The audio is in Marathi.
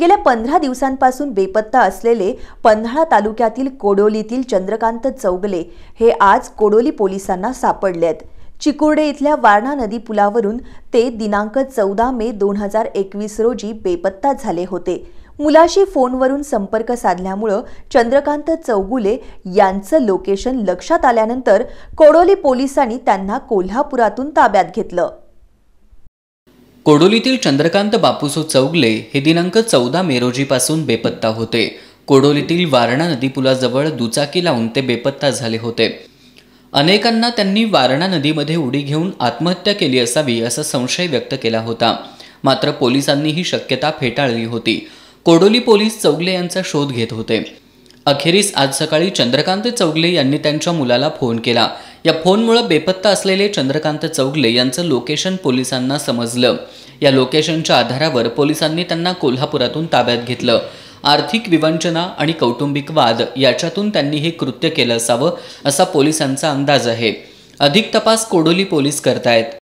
गेल्या पंधरा दिवसांपासून बेपत्ता असलेले पन्हाळा तालुक्यातील कोडोलीतील चंद्रकांत चौगले हे आज कोडोली पोलिसांना सापडले आहेत चिकुर्डे इथल्या वारणा नदी पुलावरून ते दिनांक चौदा मे दोन हजार एकवीस रोजी बेपत्ता झाले होते मुलाशी फोनवरून संपर्क साधल्यामुळं चंद्रकांत चौगुले यांचं लोकेशन लक्षात आल्यानंतर कोडोली पोलिसांनी त्यांना कोल्हापुरातून ताब्यात घेतलं कोडोलीतील चंद्रकांत बापूसो चौगले हे दिनांक चौदा रोजीपासून बेपत्ता होते कोडोलीतील वारणा नदीपुलाजवळ दुचाकी लावून ते बेपत्ता झाले होते अनेकांना त्यांनी वारणा नदीमध्ये उडी घेऊन आत्महत्या केली असावी असा संशय व्यक्त केला होता मात्र पोलिसांनी ही शक्यता फेटाळली होती कोडोली पोलीस चौगले यांचा शोध घेत होते अखेरीस आज सकाळी चंद्रकांत चौगले यांनी त्यांच्या मुलाला फोन केला या फोनमुळं बेपत्ता असलेले चंद्रकांत चौगले यांचं लोकेशन पोलिसांना समजलं या लोकेशनच्या आधारावर पोलिसांनी त्यांना कोल्हापुरातून ताब्यात घेतलं आर्थिक विवंचना आणि कौटुंबिक वाद याच्यातून त्यांनी हे कृत्य केलं असावं असा पोलिसांचा अंदाज आहे अधिक तपास कोडोली पोलीस करतायत